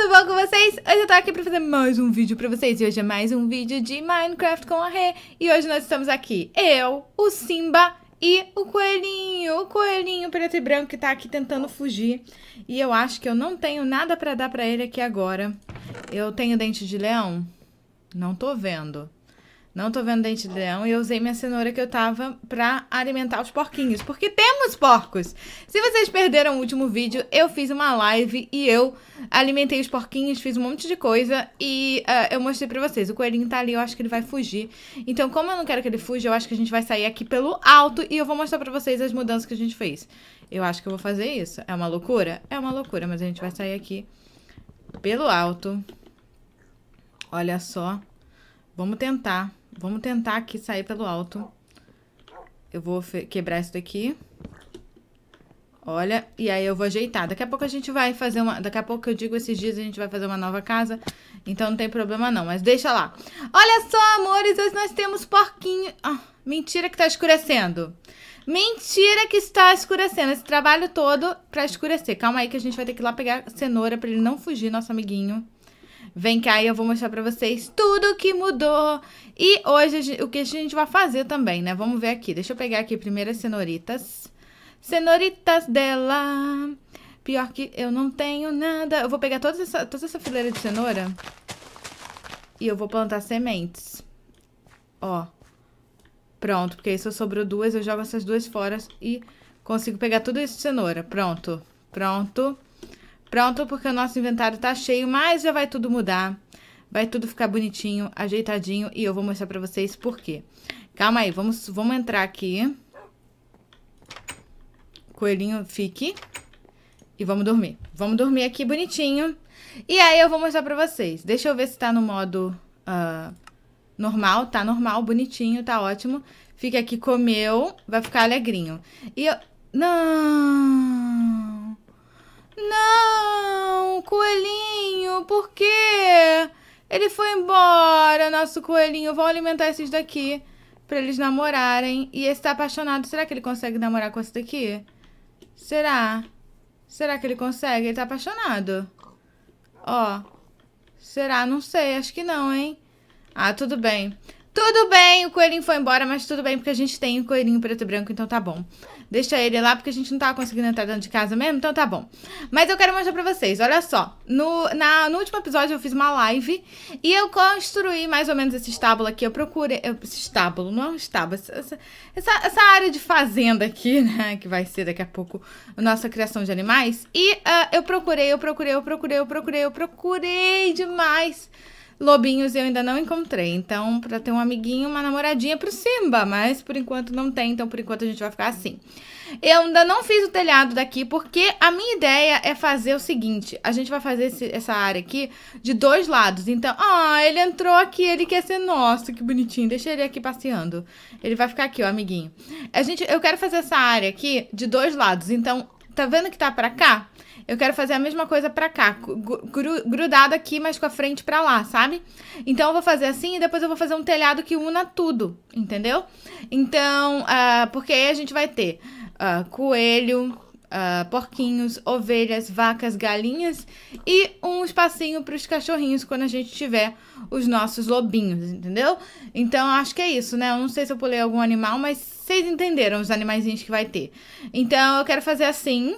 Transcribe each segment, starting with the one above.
tudo bom com vocês? Hoje eu tô aqui pra fazer mais um vídeo pra vocês. E hoje é mais um vídeo de Minecraft com a Rê. E hoje nós estamos aqui, eu, o Simba e o coelhinho. O coelhinho preto e branco que tá aqui tentando fugir. E eu acho que eu não tenho nada pra dar pra ele aqui agora. Eu tenho dente de leão? Não tô vendo. Não tô vendo dente de leão e eu usei minha cenoura que eu tava pra alimentar os porquinhos. Porque temos porcos! Se vocês perderam o último vídeo, eu fiz uma live e eu alimentei os porquinhos, fiz um monte de coisa e uh, eu mostrei pra vocês. O coelhinho tá ali, eu acho que ele vai fugir. Então, como eu não quero que ele fuja, eu acho que a gente vai sair aqui pelo alto e eu vou mostrar pra vocês as mudanças que a gente fez. Eu acho que eu vou fazer isso. É uma loucura? É uma loucura, mas a gente vai sair aqui pelo alto. Olha só. Vamos tentar. Vamos tentar aqui sair pelo alto. Eu vou quebrar isso daqui. Olha, e aí eu vou ajeitar. Daqui a pouco a gente vai fazer uma... Daqui a pouco eu digo esses dias a gente vai fazer uma nova casa. Então não tem problema não, mas deixa lá. Olha só, amores, hoje nós temos porquinho... Ah, mentira que tá escurecendo. Mentira que está escurecendo. Esse trabalho todo pra escurecer. Calma aí que a gente vai ter que ir lá pegar cenoura pra ele não fugir, nosso amiguinho. Vem cá e eu vou mostrar pra vocês tudo que mudou. E hoje o que a gente vai fazer também, né? Vamos ver aqui. Deixa eu pegar aqui primeiro as cenouritas Cenouritas dela. Pior que eu não tenho nada. Eu vou pegar toda essa, toda essa fileira de cenoura. E eu vou plantar sementes. Ó. Pronto, porque aí se eu sobrou duas, eu jogo essas duas fora e consigo pegar tudo isso de cenoura. Pronto. Pronto. Pronto, porque o nosso inventário tá cheio, mas já vai tudo mudar. Vai tudo ficar bonitinho, ajeitadinho e eu vou mostrar pra vocês por quê. Calma aí, vamos, vamos entrar aqui. Coelhinho, fique. E vamos dormir. Vamos dormir aqui bonitinho. E aí eu vou mostrar pra vocês. Deixa eu ver se tá no modo uh, normal. Tá normal, bonitinho, tá ótimo. Fica aqui, comeu, vai ficar alegrinho. E eu... Não! Não! coelhinho, por quê? Ele foi embora, nosso coelhinho. Vou alimentar esses daqui pra eles namorarem. E esse tá apaixonado. Será que ele consegue namorar com esse daqui? Será? Será que ele consegue? Ele tá apaixonado. Ó. Será? Não sei. Acho que não, hein? Ah, tudo bem. Tudo bem, o coelhinho foi embora, mas tudo bem, porque a gente tem o um coelhinho preto e branco, então tá bom. Deixa ele lá, porque a gente não tava conseguindo entrar dentro de casa mesmo, então tá bom. Mas eu quero mostrar pra vocês, olha só. No, na, no último episódio eu fiz uma live e eu construí mais ou menos esse estábulo aqui. Eu procurei... esse estábulo, não é um estábulo. Essa, essa, essa, área de fazenda aqui, né? Que vai ser daqui a pouco a nossa criação de animais. E uh, eu procurei, eu procurei, eu procurei, eu procurei, eu procurei demais Lobinhos eu ainda não encontrei. Então, para ter um amiguinho, uma namoradinha pro Simba. Mas por enquanto não tem, então por enquanto a gente vai ficar assim. Eu ainda não fiz o telhado daqui, porque a minha ideia é fazer o seguinte: a gente vai fazer esse, essa área aqui de dois lados. Então, ah, ele entrou aqui, ele quer ser nosso, que bonitinho. Deixa ele aqui passeando. Ele vai ficar aqui, ó, amiguinho. A gente, eu quero fazer essa área aqui de dois lados. Então, tá vendo que tá pra cá? Eu quero fazer a mesma coisa pra cá, grudado aqui, mas com a frente pra lá, sabe? Então eu vou fazer assim e depois eu vou fazer um telhado que una tudo, entendeu? Então, uh, porque aí a gente vai ter uh, coelho, Uh, porquinhos, ovelhas, vacas, galinhas e um espacinho para os cachorrinhos quando a gente tiver os nossos lobinhos, entendeu? Então acho que é isso, né? Eu não sei se eu pulei algum animal, mas vocês entenderam os animaizinhos que vai ter. Então eu quero fazer assim,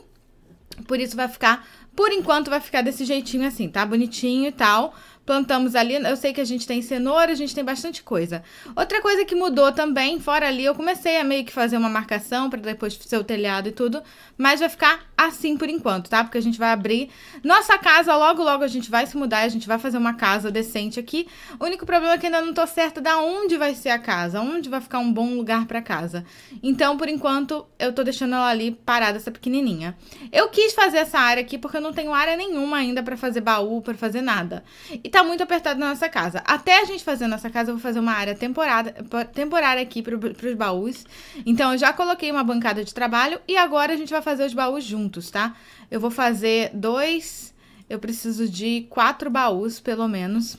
por isso vai ficar, por enquanto vai ficar desse jeitinho assim, tá? Bonitinho e tal plantamos ali. Eu sei que a gente tem cenoura, a gente tem bastante coisa. Outra coisa que mudou também, fora ali, eu comecei a meio que fazer uma marcação para depois ser o telhado e tudo, mas vai ficar assim por enquanto, tá? Porque a gente vai abrir nossa casa, logo logo a gente vai se mudar, a gente vai fazer uma casa decente aqui. O único problema é que ainda não tô certa da onde vai ser a casa, onde vai ficar um bom lugar para casa. Então, por enquanto, eu tô deixando ela ali parada essa pequenininha. Eu quis fazer essa área aqui porque eu não tenho área nenhuma ainda para fazer baú, para fazer nada. E tá muito apertado na nossa casa. Até a gente fazer a nossa casa, eu vou fazer uma área temporada, temporária aqui pro, pros baús. Então, eu já coloquei uma bancada de trabalho e agora a gente vai fazer os baús juntos, tá? Eu vou fazer dois... Eu preciso de quatro baús, pelo menos.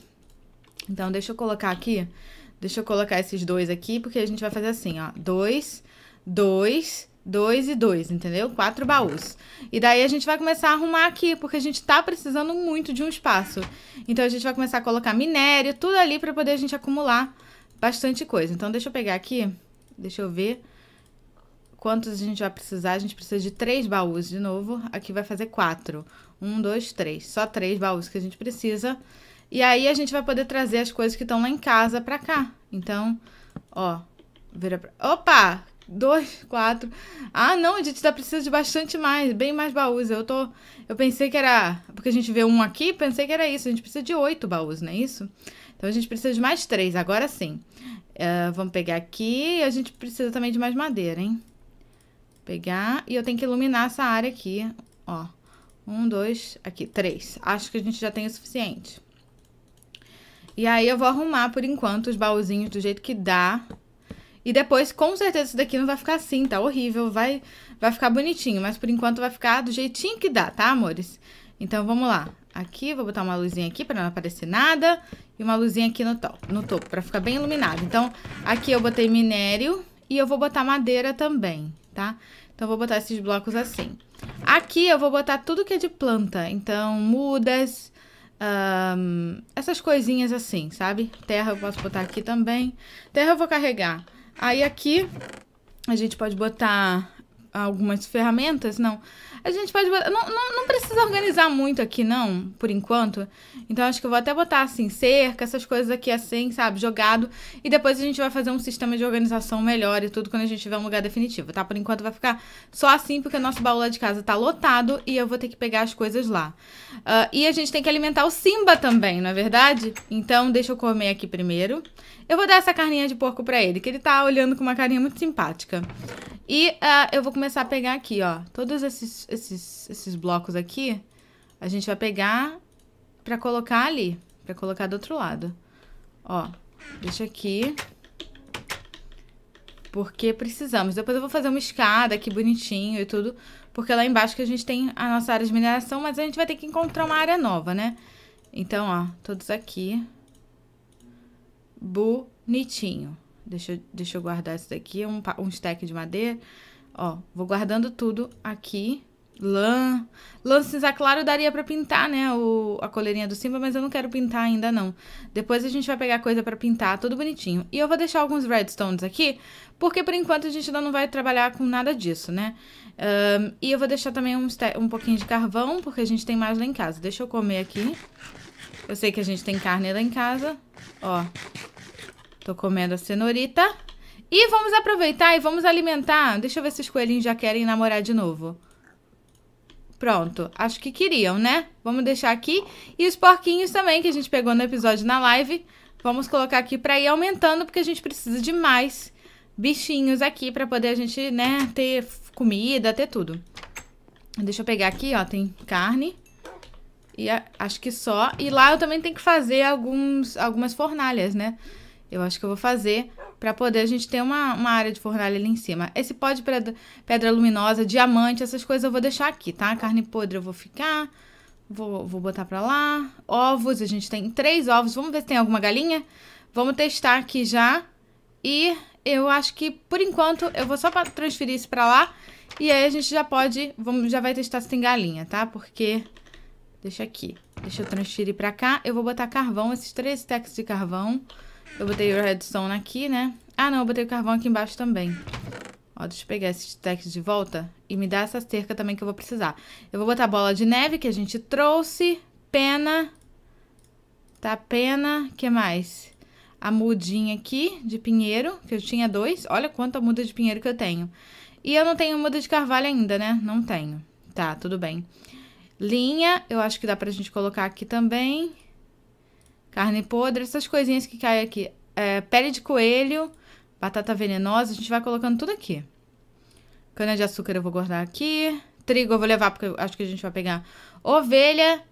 Então, deixa eu colocar aqui. Deixa eu colocar esses dois aqui, porque a gente vai fazer assim, ó. Dois, dois Dois e dois, entendeu? Quatro baús. E daí a gente vai começar a arrumar aqui, porque a gente tá precisando muito de um espaço. Então a gente vai começar a colocar minério, tudo ali para poder a gente acumular bastante coisa. Então deixa eu pegar aqui, deixa eu ver quantos a gente vai precisar. A gente precisa de três baús de novo. Aqui vai fazer quatro. Um, dois, três. Só três baús que a gente precisa. E aí a gente vai poder trazer as coisas que estão lá em casa pra cá. Então, ó, vira pra... Opa! dois, quatro. Ah, não, a gente tá precisa de bastante mais, bem mais baús. Eu tô. Eu pensei que era. Porque a gente vê um aqui, pensei que era isso. A gente precisa de oito baús, não é isso? Então a gente precisa de mais três, agora sim. Uh, vamos pegar aqui. A gente precisa também de mais madeira, hein? Pegar. E eu tenho que iluminar essa área aqui. Ó. Um, dois, aqui, três. Acho que a gente já tem o suficiente. E aí eu vou arrumar por enquanto os baúzinhos do jeito que dá. E depois, com certeza, isso daqui não vai ficar assim, tá horrível, vai, vai ficar bonitinho. Mas por enquanto vai ficar do jeitinho que dá, tá, amores? Então, vamos lá. Aqui, vou botar uma luzinha aqui para não aparecer nada. E uma luzinha aqui no, to no topo, para ficar bem iluminado. Então, aqui eu botei minério e eu vou botar madeira também, tá? Então, vou botar esses blocos assim. Aqui eu vou botar tudo que é de planta. Então, mudas, um, essas coisinhas assim, sabe? Terra eu posso botar aqui também. Terra eu vou carregar Aí aqui a gente pode botar algumas ferramentas, não. A gente pode botar, não, não, não, precisa organizar muito aqui, não, por enquanto. Então, acho que eu vou até botar assim, cerca, essas coisas aqui assim, sabe, jogado. E depois a gente vai fazer um sistema de organização melhor e tudo quando a gente tiver um lugar definitivo, tá? Por enquanto vai ficar só assim, porque o nosso baú lá de casa tá lotado e eu vou ter que pegar as coisas lá. Uh, e a gente tem que alimentar o Simba também, não é verdade? Então, deixa eu comer aqui primeiro. Eu vou dar essa carninha de porco pra ele, que ele tá olhando com uma carinha muito simpática. E uh, eu vou começar a pegar aqui, ó, todos esses, esses, esses blocos aqui, a gente vai pegar pra colocar ali, pra colocar do outro lado. Ó, deixa aqui, porque precisamos. Depois eu vou fazer uma escada aqui bonitinho e tudo, porque lá embaixo que a gente tem a nossa área de mineração, mas a gente vai ter que encontrar uma área nova, né? Então, ó, todos aqui. Bonitinho. Deixa, eu, deixa eu guardar isso daqui, é um, um stack de madeira. Ó, vou guardando tudo aqui. Lã. Lã cinza claro daria para pintar, né? O, a coleirinha do Simba, mas eu não quero pintar ainda, não. Depois a gente vai pegar coisa para pintar, tudo bonitinho. E eu vou deixar alguns redstones aqui, porque por enquanto a gente ainda não vai trabalhar com nada disso, né? Um, e eu vou deixar também um, um pouquinho de carvão, porque a gente tem mais lá em casa. Deixa eu comer aqui. Eu sei que a gente tem carne lá em casa. Ó, tô comendo a cenourita. E vamos aproveitar e vamos alimentar. Deixa eu ver se os coelhinhos já querem namorar de novo. Pronto, acho que queriam, né? Vamos deixar aqui. E os porquinhos também, que a gente pegou no episódio na live. Vamos colocar aqui para ir aumentando, porque a gente precisa de mais bichinhos aqui para poder a gente, né, ter comida, ter tudo. Deixa eu pegar aqui, ó, tem carne. E a, acho que só. E lá eu também tenho que fazer alguns, algumas fornalhas, né? Eu acho que eu vou fazer para poder a gente ter uma, uma área de fornalha ali em cima. Esse pó de pedra, pedra luminosa, diamante, essas coisas eu vou deixar aqui, tá? Carne podre eu vou ficar, vou, vou botar para lá. Ovos, a gente tem três ovos. Vamos ver se tem alguma galinha? Vamos testar aqui já. E eu acho que, por enquanto, eu vou só transferir isso para lá. E aí a gente já pode, vamos, já vai testar se tem galinha, tá? Porque, deixa aqui. Deixa eu transferir para cá. Eu vou botar carvão, esses três stacks de carvão. Eu botei o redstone aqui, né? Ah, não, eu botei o carvão aqui embaixo também. Ó, deixa eu pegar esses stacks de volta e me dá essa cerca também que eu vou precisar. Eu vou botar bola de neve que a gente trouxe, pena, tá, pena, que mais? A mudinha aqui de pinheiro, que eu tinha dois. Olha quanta muda de pinheiro que eu tenho. E eu não tenho muda de carvalho ainda, né? Não tenho. Tá, tudo bem. Linha, eu acho que dá pra gente colocar aqui também carne podre, essas coisinhas que caem aqui. É, pele de coelho, batata venenosa, a gente vai colocando tudo aqui. Cana de açúcar eu vou guardar aqui. Trigo eu vou levar, porque eu acho que a gente vai pegar ovelha.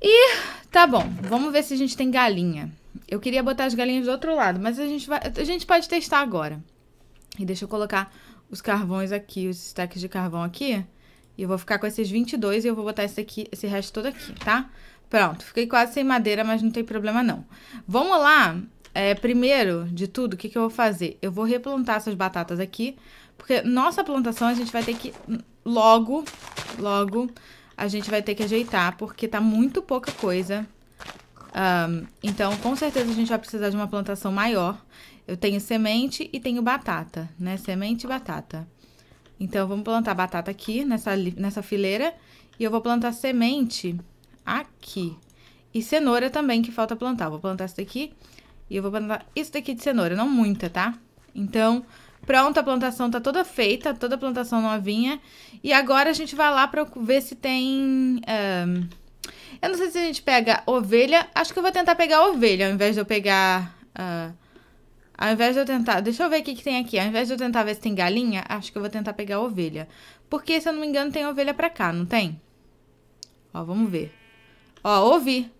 E tá bom, vamos ver se a gente tem galinha. Eu queria botar as galinhas do outro lado, mas a gente, vai, a gente pode testar agora. E deixa eu colocar os carvões aqui, os stacks de carvão aqui. E eu vou ficar com esses 22 e eu vou botar esse, aqui, esse resto todo aqui, tá? Tá? Pronto, fiquei quase sem madeira, mas não tem problema não. Vamos lá? É, primeiro de tudo, o que, que eu vou fazer? Eu vou replantar essas batatas aqui, porque nossa plantação a gente vai ter que logo, logo, a gente vai ter que ajeitar, porque tá muito pouca coisa. Um, então, com certeza a gente vai precisar de uma plantação maior. Eu tenho semente e tenho batata, né? Semente e batata. Então, vamos plantar batata aqui, nessa, nessa fileira. E eu vou plantar semente aqui. E cenoura também, que falta plantar. vou plantar isso daqui e eu vou plantar isso daqui de cenoura, não muita, tá? Então, pronto, a plantação tá toda feita, toda a plantação novinha. E agora a gente vai lá pra ver se tem... Um... eu não sei se a gente pega ovelha. Acho que eu vou tentar pegar ovelha ao invés de eu pegar... Uh... ao invés de eu tentar... Deixa eu ver o que, que tem aqui. Ao invés de eu tentar ver se tem galinha, acho que eu vou tentar pegar ovelha. Porque, se eu não me engano, tem ovelha pra cá, não tem? Ó, vamos ver. Ó, ouvi.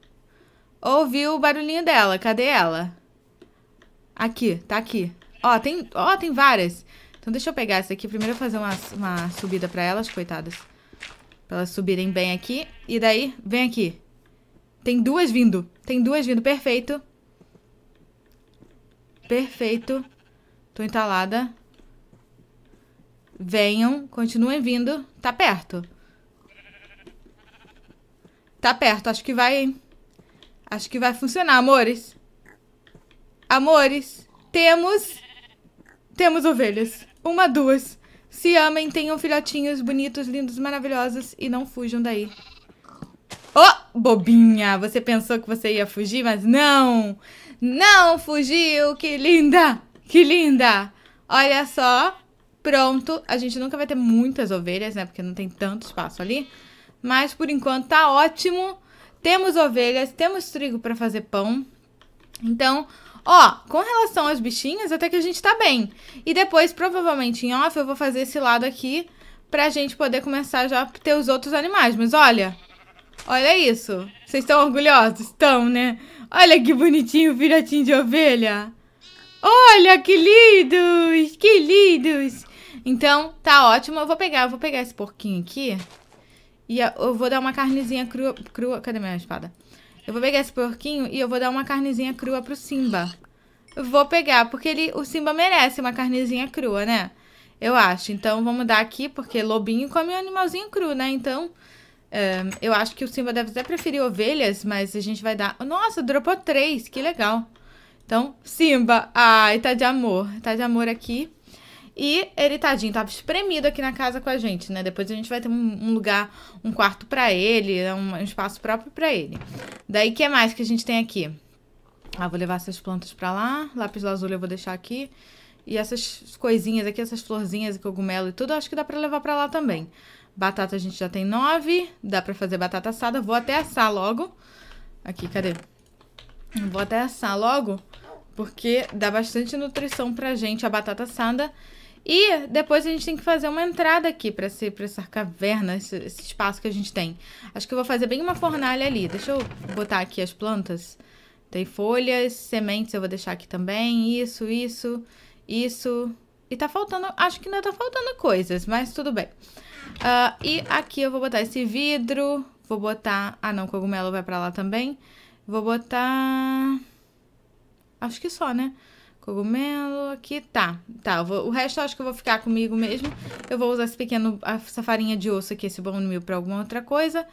Ouvi o barulhinho dela. Cadê ela? Aqui, tá aqui. Ó, tem, ó, tem várias. Então deixa eu pegar essa aqui. Primeiro eu fazer uma, uma subida pra elas, coitadas. Pra elas subirem bem aqui. E daí, vem aqui. Tem duas vindo. Tem duas vindo. Perfeito. Perfeito. Tô entalada. Venham, continuem vindo. Tá perto. Tá perto, acho que vai, hein? Acho que vai funcionar, amores. Amores, temos... Temos ovelhas. Uma, duas. Se amem, tenham filhotinhos bonitos, lindos, maravilhosos e não fujam daí. Oh, bobinha! Você pensou que você ia fugir, mas não! Não fugiu! Que linda! Que linda! Olha só. Pronto. A gente nunca vai ter muitas ovelhas, né? Porque não tem tanto espaço ali. Mas por enquanto tá ótimo. Temos ovelhas, temos trigo para fazer pão. Então, ó, com relação aos bichinhos, até que a gente tá bem. E depois, provavelmente em off, eu vou fazer esse lado aqui pra gente poder começar já a ter os outros animais. Mas olha, olha isso. Vocês estão orgulhosos? Estão, né? Olha que bonitinho o filhotinho de ovelha. Olha que lindos, que lindos. Então, tá ótimo. Eu vou pegar, eu vou pegar esse porquinho aqui. E eu vou dar uma carnezinha crua, crua... Cadê minha espada? Eu vou pegar esse porquinho e eu vou dar uma carnezinha crua pro Simba. vou pegar, porque ele, o Simba merece uma carnezinha crua, né? Eu acho. Então, vamos dar aqui, porque lobinho come um animalzinho cru, né? Então, é, eu acho que o Simba deve até preferir ovelhas, mas a gente vai dar... Nossa, dropou três, que legal. Então, Simba, ai, tá de amor. Tá de amor aqui. E ele, tadinho, tava espremido aqui na casa com a gente, né? Depois a gente vai ter um, lugar, um quarto para ele, né? um, espaço próprio para ele. Daí, que mais que a gente tem aqui? Ah, vou levar essas plantas para lá. Lápis azul eu vou deixar aqui. E essas coisinhas aqui, essas florzinhas e cogumelo e tudo, acho que dá para levar para lá também. Batata a gente já tem nove. Dá para fazer batata assada. Vou até assar logo. Aqui, cadê? Vou até assar logo, porque dá bastante nutrição pra gente a batata assada. E depois a gente tem que fazer uma entrada aqui para essa caverna, esse, esse, espaço que a gente tem. Acho que eu vou fazer bem uma fornalha ali. Deixa eu botar aqui as plantas. Tem folhas, sementes eu vou deixar aqui também. Isso, isso, isso. E tá faltando... Acho que ainda tá faltando coisas, mas tudo bem. Uh, e aqui eu vou botar esse vidro. Vou botar... Ah, não, cogumelo vai pra lá também. Vou botar... Acho que só, né? Cogumelo, aqui, tá. Tá, vou, o resto eu acho que eu vou ficar comigo mesmo. Eu vou usar esse pequeno, essa farinha de osso aqui, esse bone meal pra alguma outra coisa.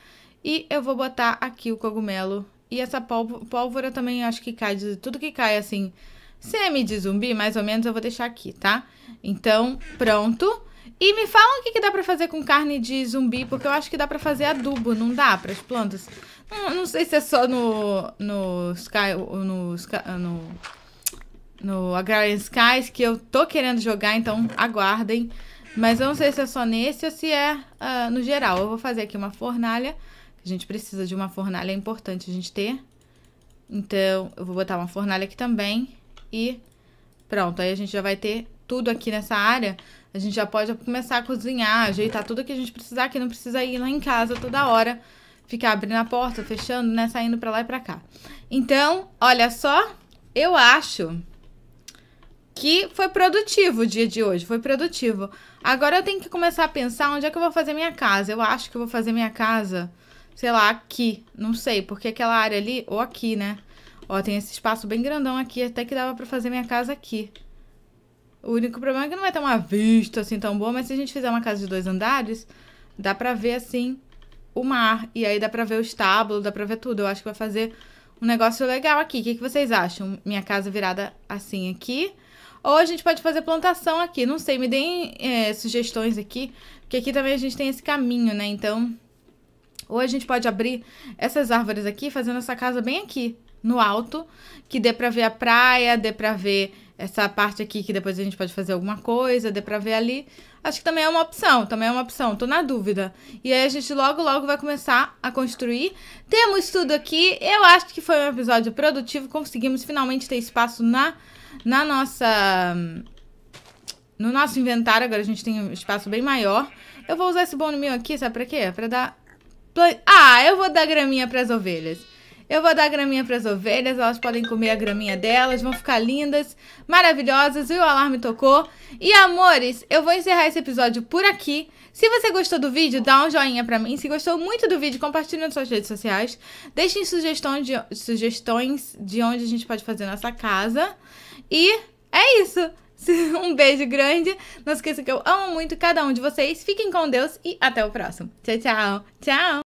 E eu vou botar aqui o cogumelo. E essa pólvora, também acho que cai, de tudo que cai assim, semi de zumbi, mais ou menos, eu vou deixar aqui, tá? Então, Pronto. E me falam o que, que dá pra fazer com carne de zumbi, porque eu acho que dá pra fazer adubo, não dá pras plantas? Não, não sei se é só no, no, Sky, no, no no Agrarian Skies, que eu tô querendo jogar, então aguardem. Mas eu não sei se é só nesse ou se é uh, no geral. Eu vou fazer aqui uma fornalha. A gente precisa de uma fornalha, é importante a gente ter. Então, eu vou botar uma fornalha aqui também. E pronto, aí a gente já vai ter tudo aqui nessa área. A gente já pode começar a cozinhar, ajeitar tudo que a gente precisar, que não precisa ir lá em casa toda hora. Ficar abrindo a porta, fechando, né? Saindo pra lá e pra cá. Então, olha só, eu acho que foi produtivo o dia de hoje, foi produtivo. Agora eu tenho que começar a pensar onde é que eu vou fazer minha casa. Eu acho que eu vou fazer minha casa, sei lá, aqui. Não sei, porque aquela área ali, ou aqui, né? Ó, tem esse espaço bem grandão aqui, até que dava pra fazer minha casa aqui. O único problema é que não vai ter uma vista assim tão boa, mas se a gente fizer uma casa de dois andares, dá pra ver assim o mar. E aí dá pra ver o estábulo, dá pra ver tudo. Eu acho que vai fazer um negócio legal aqui. O que, que vocês acham? Minha casa virada assim aqui ou a gente pode fazer plantação aqui. Não sei, me deem é, sugestões aqui. Porque aqui também a gente tem esse caminho, né? Então, ou a gente pode abrir essas árvores aqui, fazendo essa casa bem aqui, no alto. Que dê pra ver a praia, dê pra ver essa parte aqui que depois a gente pode fazer alguma coisa, dê pra ver ali. Acho que também é uma opção, também é uma opção, tô na dúvida. E aí a gente logo, logo vai começar a construir. Temos tudo aqui, eu acho que foi um episódio produtivo, conseguimos finalmente ter espaço na na nossa... No nosso inventário, agora a gente tem um espaço bem maior. Eu vou usar esse bônus meu aqui, sabe pra quê? Pra dar... Ah, eu vou dar graminha pras ovelhas. Eu vou dar graminha pras ovelhas, elas podem comer a graminha delas, vão ficar lindas, maravilhosas, e o alarme tocou. E, amores, eu vou encerrar esse episódio por aqui. Se você gostou do vídeo, dá um joinha pra mim. Se gostou muito do vídeo, compartilha nas suas redes sociais. Deixem sugestões de, sugestões de onde a gente pode fazer nossa casa. E é isso. Um beijo grande. Não esqueça que eu amo muito cada um de vocês. Fiquem com Deus e até o próximo. Tchau, tchau. Tchau.